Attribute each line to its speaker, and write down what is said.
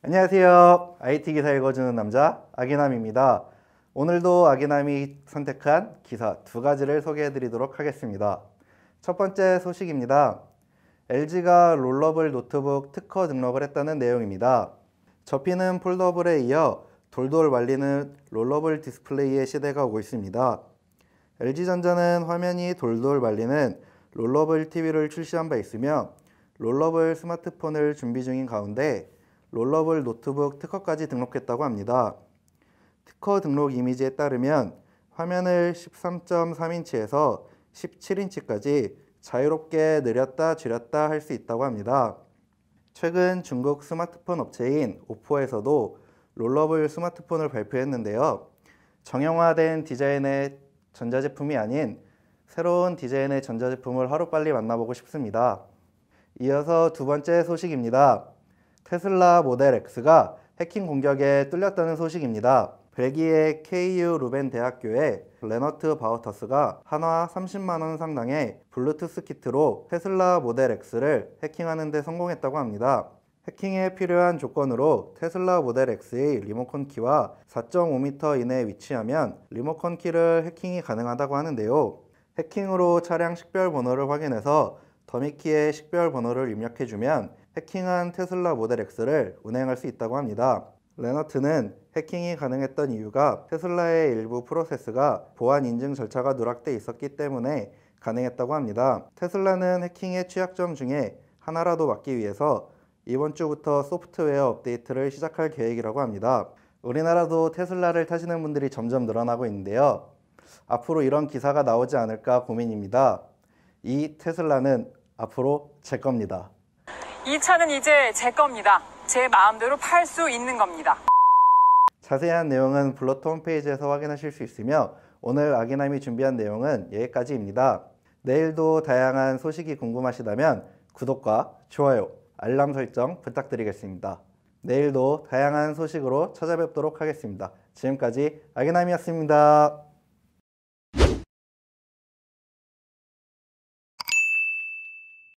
Speaker 1: 안녕하세요. IT 기사 읽어주는 남자 아기남입니다. 오늘도 아기남이 선택한 기사 두 가지를 소개해드리도록 하겠습니다. 첫 번째 소식입니다. LG가 롤러블 노트북 특허 등록을 했다는 내용입니다. 접히는 폴더블에 이어 돌돌 말리는 롤러블 디스플레이의 시대가 오고 있습니다. LG전자는 화면이 돌돌 말리는 롤러블 TV를 출시한 바 있으며 롤러블 스마트폰을 준비 중인 가운데 롤러블 노트북 특허까지 등록했다고 합니다. 특허 등록 이미지에 따르면 화면을 13.3인치에서 17인치까지 자유롭게 느렸다 줄였다 할 수 있다고 합니다. 최근 중국 스마트폰 업체인 오포에서도 롤러블 스마트폰을 발표했는데요. 정형화된 디자인의 전자제품이 아닌 새로운 디자인의 전자제품을 하루빨리 만나보고 싶습니다. 이어서 두 번째 소식입니다. 테슬라 모델 X가 해킹 공격에 뚫렸다는 소식입니다. 벨기에 KU 루벤 대학교의 레너트 바우터스가 한화 30만원 상당의 블루투스 키트로 테슬라 모델 X를 해킹하는 데 성공했다고 합니다. 해킹에 필요한 조건으로 테슬라 모델 X의 리모컨 키와 4.5m 이내에 위치하면 리모컨 키를 해킹이 가능하다고 하는데요. 해킹으로 차량 식별 번호를 확인해서 더미키의 식별 번호를 입력해주면 해킹한 테슬라 모델 X를 운행할 수 있다고 합니다. 레너트는 해킹이 가능했던 이유가 테슬라의 일부 프로세스가 보안 인증 절차가 누락돼 있었기 때문에 가능했다고 합니다. 테슬라는 해킹의 취약점 중에 하나라도 막기 위해서 이번 주부터 소프트웨어 업데이트를 시작할 계획이라고 합니다. 우리나라도 테슬라를 타시는 분들이 점점 늘어나고 있는데요. 앞으로 이런 기사가 나오지 않을까 고민입니다. 이 테슬라는 앞으로 제 겁니다. 이 차는 이제 제 겁니다. 제 마음대로 팔 수 있는 겁니다. 자세한 내용은 블로트 홈페이지에서 확인하실 수 있으며 오늘 아기남이 준비한 내용은 여기까지입니다. 내일도 다양한 소식이 궁금하시다면 구독과 좋아요, 알람 설정 부탁드리겠습니다. 내일도 다양한 소식으로 찾아뵙도록 하겠습니다. 지금까지 아기남이었습니다.